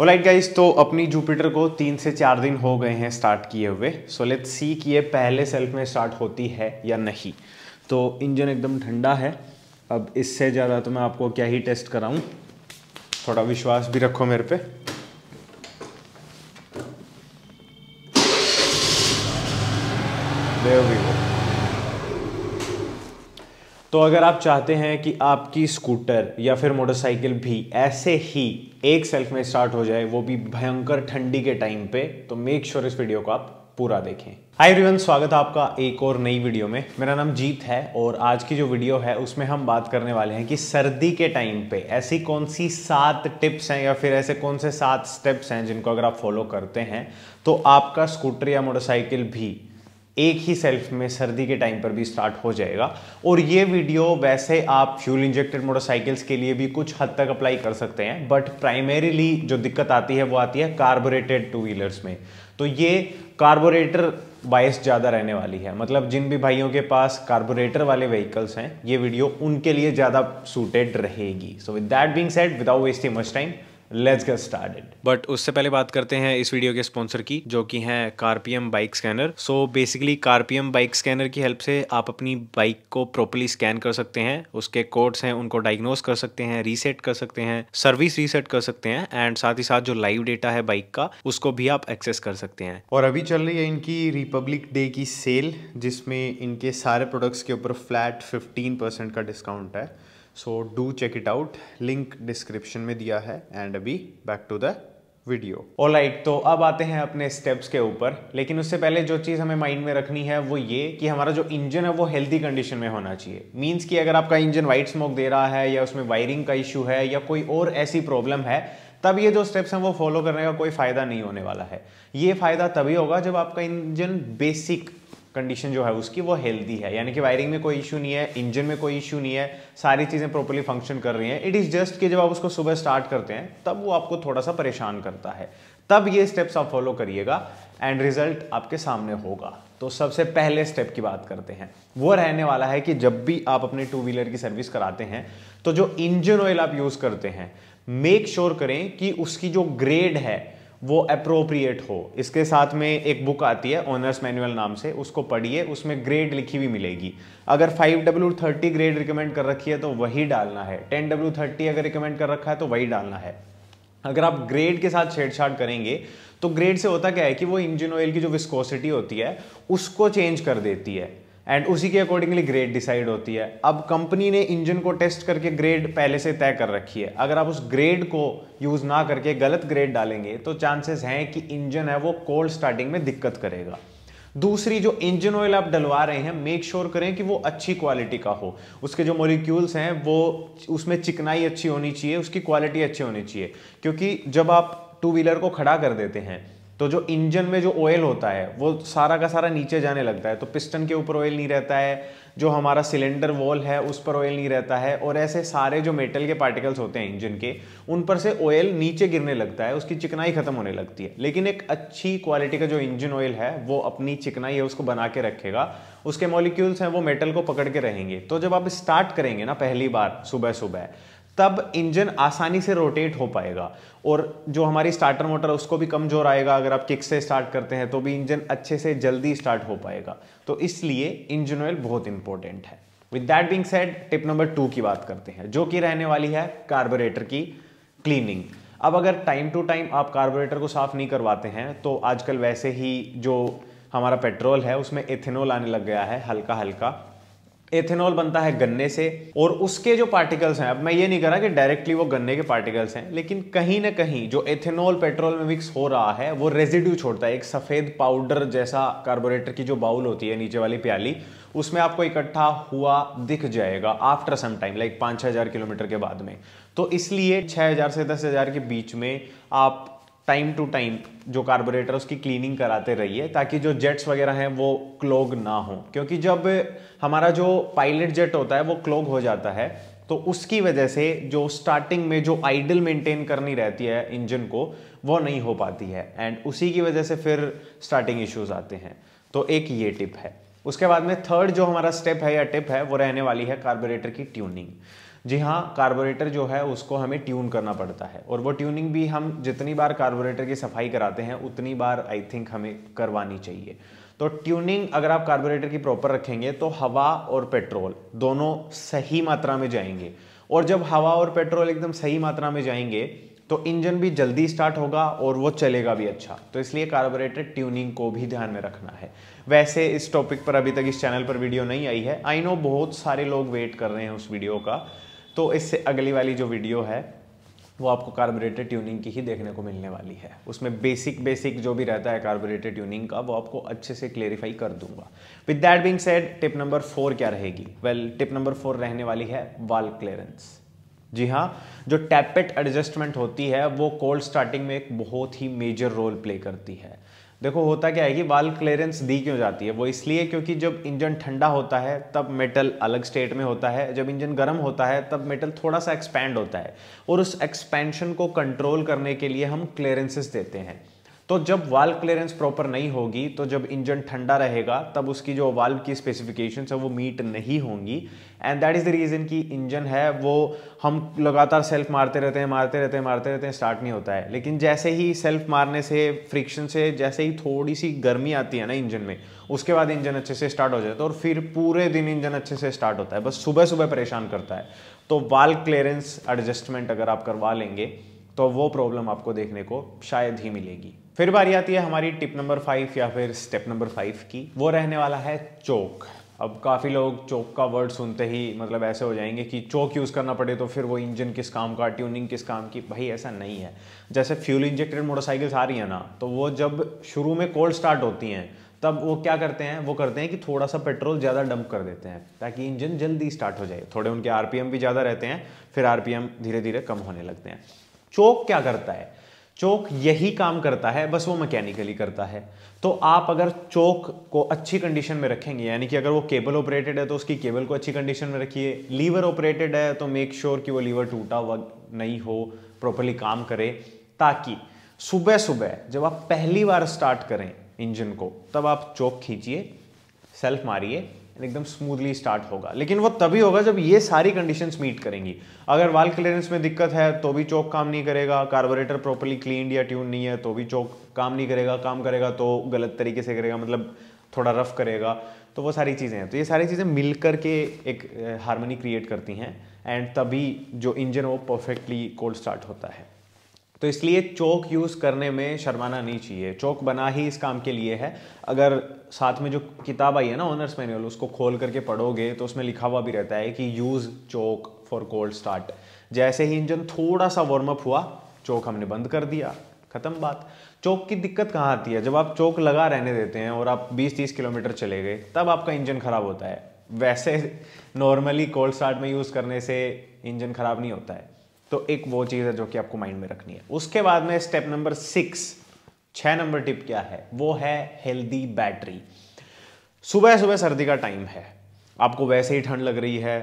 au lait guys तो अपनी Jupiter को तीन से चार दिन हो गए हैं स्टार्ट किए हुए सो लेट्स सी कि ये पहले सेल्फ में स्टार्ट होती है या नहीं तो इंजन एकदम ठंडा है अब इससे ज़्यादा तो मैं आपको क्या ही टेस्ट कराऊं थोड़ा विश्वास भी रखो मेरे पे देव भी तो अगर आप चाहते हैं कि आपकी स्कूटर या फिर मोटरसाइकिल भी ऐसे ही एक सेल्फ में स्टार्ट हो जाए वो भी भयंकर ठंडी के टाइम पे तो मेक श्योर sure इस वीडियो को आप पूरा देखें हाय एवरीवन स्वागत है आपका एक और नई वीडियो में मेरा नाम जीत है और आज की जो वीडियो है उसमें हम बात करने वाले हैं कि सर्दी के टाइम पे ऐसी कौन सी सात टिप्स हैं या फिर ऐसे कौन से सात स्टेप्स हैं जिनको अगर आप फॉलो करते हैं तो आपका स्कूटर या मोटरसाइकिल भी एक ही सेल्फ में सर्दी के टाइम पर भी स्टार्ट हो जाएगा और ये वीडियो वैसे आप फ्यूल इंजेक्टेड मोटरसाइकिल्स के लिए भी कुछ हद तक अप्लाई कर सकते हैं बट प्राइमरीली जो दिक्कत आती है वो आती है कार्बोरेटेड टू व्हीलर्स में तो ये कार्बोरेटर बायस ज़्यादा रहने वाली है मतलब जिन भी भाइयों के पास कार्बोरेटर वाले व्हीकल्स हैं ये वीडियो उनके लिए ज़्यादा सूटेड रहेगी so with that being set without wasting much time let's get started but उससे पहले बात करते हैं इस वीडियो के स्पॉन्सर की जो कि है Carpium bike scanner so basically Carpium bike scanner की हेल्प से आप अपनी बाइक को प्रॉपरली स्कैन कर सकते हैं उसके कोड्स हैं उनको डायग्नोस कर सकते हैं रीसेट कर सकते हैं सर्विस रीसेट कर सकते हैं एंड साथ ही साथ जो लाइव डेटा है बाइक का उसको भी आप एक्सेस कर सकते हैं और अभी चल रही है इनकी रिपब्लिक डे की सेल जिसमें इनके सारे प्रोडक्ट्स के ऊपर फ्लैट फिफ्टीन परसेंट का डिस्काउंट है so do check it out link description में दिया है एंड अभी back to the video alright तो अब आते हैं अपने स्टेप्स के ऊपर लेकिन उससे पहले जो चीज़ हमें माइंड में रखनी है वो ये कि हमारा जो इंजन है वो हेल्दी कंडीशन में होना चाहिए मींस कि अगर आपका इंजन वाइट स्मोक दे रहा है या उसमें वायरिंग का इशू है या कोई और ऐसी प्रॉब्लम है तब ये जो स्टेप्स हैं वो फॉलो करने का कोई फ़ायदा नहीं होने वाला है ये फ़ायदा तभी होगा जब आपका इंजन बेसिक कंडीशन जो है उसकी वो हेल्दी है यानी कि वायरिंग में कोई इशू नहीं है इंजन में कोई इशू नहीं है सारी चीज़ें प्रॉपरली फंक्शन कर रही हैं इट इज़ जस्ट कि जब आप उसको सुबह स्टार्ट करते हैं तब वो आपको थोड़ा सा परेशान करता है तब ये स्टेप्स आप फॉलो करिएगा एंड रिजल्ट आपके सामने होगा तो सबसे पहले स्टेप की बात करते हैं वो रहने वाला है कि जब भी आप अपने टू व्हीलर की सर्विस कराते हैं तो जो इंजन ऑयल आप यूज़ करते हैं मेक श्योर sure करें कि उसकी जो ग्रेड है वो अप्रोप्रिएट हो इसके साथ में एक बुक आती है ऑनर्स मैनुअल नाम से उसको पढ़िए उसमें ग्रेड लिखी हुई मिलेगी अगर five W thirty grade recommend कर रखी है तो वही डालना है टेन डब्ल्यू थर्टी अगर रिकमेंड कर रखा है तो वही डालना है अगर आप ग्रेड के साथ छेड़छाड़ करेंगे तो ग्रेड से होता क्या है कि वो इंजन ऑयल की जो विस्कोसिटी होती है उसको चेंज कर देती है एंड उसी के अकॉर्डिंगली ग्रेड डिसाइड होती है अब कंपनी ने इंजन को टेस्ट करके ग्रेड पहले से तय कर रखी है अगर आप उस ग्रेड को यूज़ ना करके गलत ग्रेड डालेंगे तो चांसेस हैं कि इंजन है वो कोल्ड स्टार्टिंग में दिक्कत करेगा दूसरी जो इंजन ऑयल आप डलवा रहे हैं मेक श्योर sure करें कि वो अच्छी क्वालिटी का हो उसके जो मोलिक्यूल्स हैं वो उसमें चिकनाई अच्छी होनी चाहिए उसकी क्वालिटी अच्छी होनी चाहिए क्योंकि जब आप टू व्हीलर को खड़ा कर देते हैं तो जो इंजन में जो ऑयल होता है वो सारा का सारा नीचे जाने लगता है तो पिस्टन के ऊपर ऑयल नहीं रहता है जो हमारा सिलेंडर वॉल है उस पर ऑयल नहीं रहता है और ऐसे सारे जो मेटल के पार्टिकल्स होते हैं इंजन के उन पर से ऑयल नीचे गिरने लगता है उसकी चिकनाई खत्म होने लगती है लेकिन एक अच्छी क्वालिटी का जो इंजन ऑयल है वो अपनी चिकनाई है उसको बना के रखेगा उसके मॉलिक्यूल्स हैं वो मेटल को पकड़ के रहेंगे तो जब आप स्टार्ट करेंगे ना पहली बार सुबह सुबह तब इंजन आसानी से रोटेट हो पाएगा और जो हमारी स्टार्टर मोटर उसको भी कमज़ोर आएगा अगर आप किक से स्टार्ट करते हैं तो भी इंजन अच्छे से जल्दी स्टार्ट हो पाएगा तो इसलिए इंजन ऑयल बहुत इंपॉर्टेंट है with that being said tip number two की बात करते हैं जो कि रहने वाली है कार्बोरेटर की क्लीनिंग अब अगर टाइम टू टाइम आप कार्बोरेटर को साफ़ नहीं करवाते हैं तो आजकल वैसे ही जो हमारा पेट्रोल है उसमें इथेनॉल आने लग गया है हल्का हल्का एथेनॉल बनता है गन्ने से और उसके जो पार्टिकल्स हैं अब मैं ये नहीं कह रहा कि डायरेक्टली वो गन्ने के पार्टिकल्स हैं लेकिन कहीं ना कहीं जो एथेनॉल पेट्रोल में मिक्स हो रहा है वो रेजिड्यू छोड़ता है एक सफ़ेद पाउडर जैसा कार्बोरेटर की जो बाउल होती है नीचे वाली प्याली उसमें आपको इकट्ठा हुआ दिख जाएगा आफ्टर सम टाइम लाइक पाँच छः हज़ार किलोमीटर के बाद में तो इसलिए छः हज़ार से दस हज़ार के बीच में आप टाइम टू टाइम जो कार्बोरेटर उसकी क्लीनिंग कराते रहिए ताकि जो जेट्स वगैरह हैं वो क्लोग ना हो क्योंकि जब हमारा जो पायलट जेट होता है वो क्लोग हो जाता है तो उसकी वजह से जो स्टार्टिंग में जो आइडल मेंटेन करनी रहती है इंजन को वो नहीं हो पाती है एंड उसी की वजह से फिर स्टार्टिंग इश्यूज आते हैं तो एक ये टिप है उसके बाद में थर्ड जो हमारा स्टेप है या टिप है वो रहने वाली है कार्बोरेटर की ट्यूनिंग जी हाँ कार्बोरेटर जो है उसको हमें ट्यून करना पड़ता है और वो ट्यूनिंग भी हम जितनी बार कार्बोरेटर की सफाई कराते हैं उतनी बार आई थिंक हमें करवानी चाहिए तो ट्यूनिंग अगर आप कार्बोरेटर की प्रॉपर रखेंगे तो हवा और पेट्रोल दोनों सही मात्रा में जाएंगे और जब हवा और पेट्रोल एकदम सही मात्रा में जाएंगे तो इंजन भी जल्दी स्टार्ट होगा और वो चलेगा भी अच्छा तो इसलिए कार्बोरेटर ट्यूनिंग को भी ध्यान में रखना है वैसे इस टॉपिक पर अभी तक इस चैनल पर वीडियो नहीं आई है आई नो बहुत सारे लोग वेट कर रहे हैं उस वीडियो का तो इससे अगली वाली जो वीडियो है वो आपको कार्बोरेटर ट्यूनिंग की ही देखने को मिलने वाली है उसमें बेसिक बेसिक जो भी रहता है कार्बोरेटर ट्यूनिंग का वो आपको अच्छे से क्लेरिफाई कर दूंगा with that being said tip number four क्या रहेगी वेल टिप नंबर फोर रहने वाली है वाल क्लियरेंस जी हाँ जो टैपेट एडजस्टमेंट होती है वो कोल्ड स्टार्टिंग में एक बहुत ही मेजर रोल प्ले करती है देखो होता क्या है कि वाल क्लियरेंस दी क्यों जाती है वो इसलिए क्योंकि जब इंजन ठंडा होता है तब मेटल अलग स्टेट में होता है जब इंजन गर्म होता है तब मेटल थोड़ा सा एक्सपैंड होता है और उस एक्सपेंशन को कंट्रोल करने के लिए हम क्लियरेंसेस देते हैं तो जब वाल्व क्लियरेंस प्रॉपर नहीं होगी तो जब इंजन ठंडा रहेगा तब उसकी जो वाल्व की स्पेसिफिकेशन है वो मीट नहीं होंगी and that is the reason कि इंजन है वो हम लगातार सेल्फ मारते रहते हैं मारते रहते हैं मारते रहते हैं स्टार्ट नहीं होता है लेकिन जैसे ही सेल्फ मारने से फ्रिक्शन से जैसे ही थोड़ी सी गर्मी आती है ना इंजन में उसके बाद इंजन अच्छे से स्टार्ट हो जाता है तो और फिर पूरे दिन इंजन अच्छे से स्टार्ट होता है बस सुबह सुबह परेशान करता है तो वाल क्लियरेंस एडजस्टमेंट अगर आप करवा लेंगे तो वो प्रॉब्लम आपको देखने को शायद ही मिलेगी फिर बारी आती है हमारी टिप नंबर फाइव या फिर स्टेप नंबर फाइव की वो रहने वाला है चौक अब काफ़ी लोग चौक का वर्ड सुनते ही मतलब ऐसे हो जाएंगे कि चौक यूज़ करना पड़े तो फिर वो इंजन किस काम का ट्यूनिंग किस काम की भाई ऐसा नहीं है जैसे फ्यूल इंजेक्टेड मोटरसाइकिल्स आ रही हैं ना तो वो जब शुरू में कोल्ड स्टार्ट होती हैं तब वो क्या करते हैं वो करते हैं कि थोड़ा सा पेट्रोल ज़्यादा डंप कर देते हैं ताकि इंजन जल्दी स्टार्ट हो जाए थोड़े उनके आर भी ज़्यादा रहते हैं फिर आर धीरे धीरे कम होने लगते हैं चौक क्या करता है चौक यही काम करता है बस वो मैकेनिकली करता है तो आप अगर चौक को अच्छी कंडीशन में रखेंगे यानी कि अगर वो केबल ऑपरेटेड है तो उसकी केबल को अच्छी कंडीशन में रखिए लीवर ऑपरेटेड है तो मेक श्योर sure कि वो लीवर टूटा हुआ नहीं हो प्रॉपरली काम करे ताकि सुबह सुबह जब आप पहली बार स्टार्ट करें इंजन को तब आप चौक खींचिए सेल्फ मारिए एकदम स्मूथली स्टार्ट होगा लेकिन वो तभी होगा जब ये सारी कंडीशंस मीट करेंगी अगर वाल क्लियरेंस में दिक्कत है तो भी चौक काम नहीं करेगा कार्बोरेटर प्रॉपरली क्लीन या ट्यून नहीं है तो भी चौक काम नहीं करेगा काम करेगा तो गलत तरीके से करेगा मतलब थोड़ा रफ करेगा तो वो सारी चीज़ें हैं तो ये सारी चीज़ें मिल कर के एक हारमोनी क्रिएट करती हैं एंड तभी जो इंजन वो परफेक्टली कोल्ड स्टार्ट होता है तो इसलिए चौक यूज़ करने में शर्माना नहीं चाहिए चौक बना ही इस काम के लिए है अगर साथ में जो किताब आई है ना ऑनर्स मैनुअल उसको खोल करके पढ़ोगे तो उसमें लिखा हुआ भी रहता है कि use choke for cold start जैसे ही इंजन थोड़ा सा वार्म अप हुआ चौक हमने बंद कर दिया खत्म बात चौक की दिक्कत कहाँ आती है जब आप चौक लगा रहने देते हैं और आप 20-30 किलोमीटर चले गए तब आपका इंजन ख़राब होता है वैसे नॉर्मली कोल्ड स्टार्ट में यूज़ करने से इंजन ख़राब नहीं होता है तो एक वो चीज़ है जो कि आपको माइंड में रखनी है उसके बाद में स्टेप नंबर सिक्स छः नंबर टिप क्या है वो है हेल्दी बैटरी सुबह सुबह सर्दी का टाइम है आपको वैसे ही ठंड लग रही है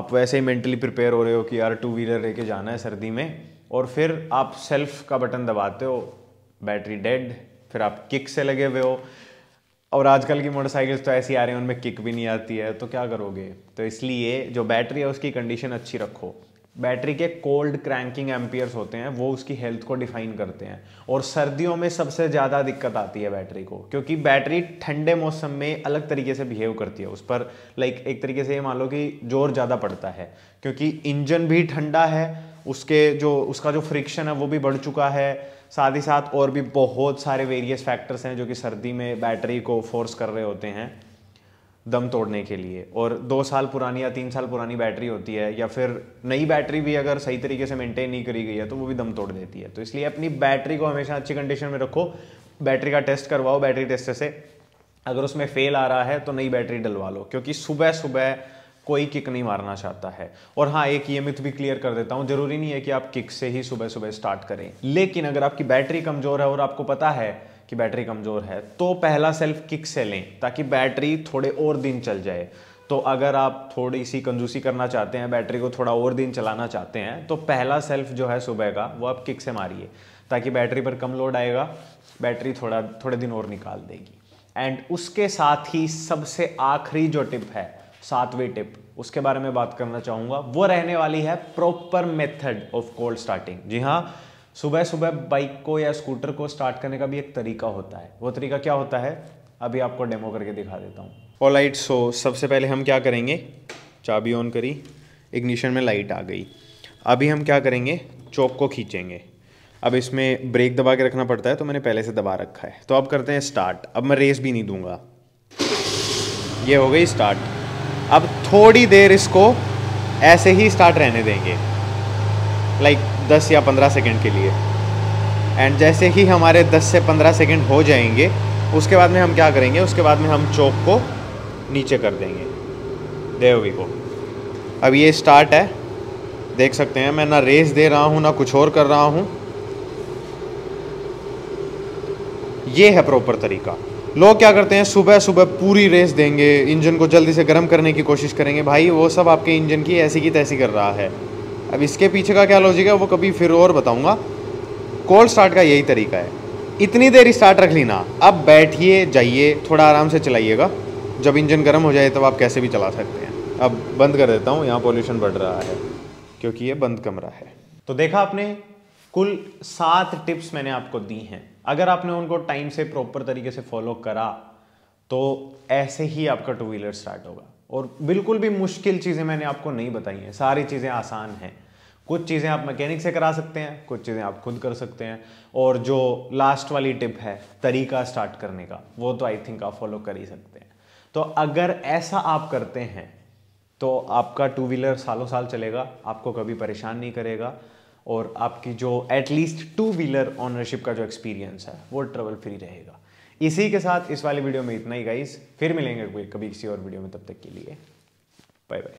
आप वैसे ही मेंटली प्रिपेयर हो रहे हो कि यार टू व्हीलर लेके जाना है सर्दी में और फिर आप सेल्फ का बटन दबाते हो बैटरी डेड फिर आप किक से लगे हुए हो और आजकल की मोटरसाइकिल्स तो ऐसी आ रही हैं उनमें किक भी नहीं आती है तो क्या करोगे तो इसलिए जो बैटरी है उसकी कंडीशन अच्छी रखो बैटरी के कोल्ड क्रैंकिंग एम्पियर्स होते हैं वो उसकी हेल्थ को डिफाइन करते हैं और सर्दियों में सबसे ज़्यादा दिक्कत आती है बैटरी को क्योंकि बैटरी ठंडे मौसम में अलग तरीके से बिहेव करती है उस पर लाइक एक तरीके से ये मान लो कि जोर ज़्यादा पड़ता है क्योंकि इंजन भी ठंडा है उसके जो उसका जो फ्रिक्शन है वो भी बढ़ चुका है साथ ही साथ और भी बहुत सारे वेरियस फैक्टर्स हैं जो कि सर्दी में बैटरी को फोर्स कर रहे होते हैं दम तोड़ने के लिए और दो साल पुरानी या तीन साल पुरानी बैटरी होती है या फिर नई बैटरी भी अगर सही तरीके से मेंटेन नहीं करी गई है तो वो भी दम तोड़ देती है तो इसलिए अपनी बैटरी को हमेशा अच्छी कंडीशन में रखो बैटरी का टेस्ट करवाओ बैटरी टेस्ट से अगर उसमें फेल आ रहा है तो नई बैटरी डलवा लो क्योंकि सुबह सुबह कोई किक नहीं मारना चाहता है और हाँ एक ये मिथ भी क्लियर कर देता हूँ जरूरी नहीं है कि आप किक से ही सुबह सुबह स्टार्ट करें लेकिन अगर आपकी बैटरी कमज़ोर है और आपको पता है कि बैटरी कमज़ोर है तो पहला सेल्फ किक से लें ताकि बैटरी थोड़े और दिन चल जाए तो अगर आप थोड़ी सी कंजूसी करना चाहते हैं बैटरी को थोड़ा और दिन चलाना चाहते हैं तो पहला सेल्फ जो है सुबह का वो आप किक से मारिए ताकि बैटरी पर कम लोड आएगा बैटरी थोड़ा थोड़े दिन और निकाल देगी एंड उसके साथ ही सबसे आखिरी जो टिप है सातवीं टिप उसके बारे में बात करना चाहूँगा वो रहने वाली है proper method of cold starting जी हाँ सुबह सुबह बाइक को या स्कूटर को स्टार्ट करने का भी एक तरीका होता है वो तरीका क्या होता है अभी आपको डेमो करके दिखा देता हूँ और लाइट सो सबसे पहले हम क्या करेंगे चाबी ऑन करी इग्निशन में लाइट आ गई अभी हम क्या करेंगे चौक को खींचेंगे अब इसमें ब्रेक दबा के रखना पड़ता है तो मैंने पहले से दबा रखा है तो अब करते हैं स्टार्ट अब मैं रेस भी नहीं दूंगा ये हो गई स्टार्ट अब थोड़ी देर इसको ऐसे ही स्टार्ट रहने देंगे लाइक like, 10 या 15 सेकंड के लिए एंड जैसे ही हमारे 10 से 15 सेकंड हो जाएंगे उसके बाद में हम क्या करेंगे उसके बाद में हम चौक को नीचे कर देंगे देवी को अब ये स्टार्ट है देख सकते हैं मैं ना रेस दे रहा हूँ ना कुछ और कर रहा हूँ ये है प्रॉपर तरीका लोग क्या करते हैं सुबह सुबह पूरी रेस देंगे इंजन को जल्दी से गर्म करने की कोशिश करेंगे भाई वो सब आपके इंजन की ऐसी की तैसी कर रहा है अब इसके पीछे का क्या लॉजिक है वो कभी फिर और बताऊंगा कोल्ड स्टार्ट का यही तरीका है इतनी देर स्टार्ट रख ली ना अब बैठिए जाइए थोड़ा आराम से चलाइएगा जब इंजन गर्म हो जाए तब आप कैसे भी चला सकते हैं अब बंद कर देता हूँ यहाँ पॉल्यूशन बढ़ रहा है क्योंकि ये बंद कमरा है तो देखा आपने कुल सात टिप्स मैंने आपको दी हैं अगर आपने उनको टाइम से प्रॉपर तरीके से फॉलो करा तो ऐसे ही आपका टू व्हीलर स्टार्ट होगा और बिल्कुल भी मुश्किल चीज़ें मैंने आपको नहीं बताई हैं सारी चीज़ें आसान हैं कुछ चीज़ें आप मैकेनिक से करा सकते हैं कुछ चीज़ें आप खुद कर सकते हैं और जो लास्ट वाली टिप है तरीका स्टार्ट करने का वो तो आई थिंक आप फॉलो कर ही सकते हैं तो अगर ऐसा आप करते हैं तो आपका टू व्हीलर सालों साल चलेगा आपको कभी परेशान नहीं करेगा और आपकी जो एटलीस्ट टू व्हीलर ऑनरशिप का जो एक्सपीरियंस है वो ट्रेवल फ्री रहेगा इसी के साथ इस वाले वीडियो में इतना ही गाइस फिर मिलेंगे कभी किसी और वीडियो में तब तक के लिए बाय बाय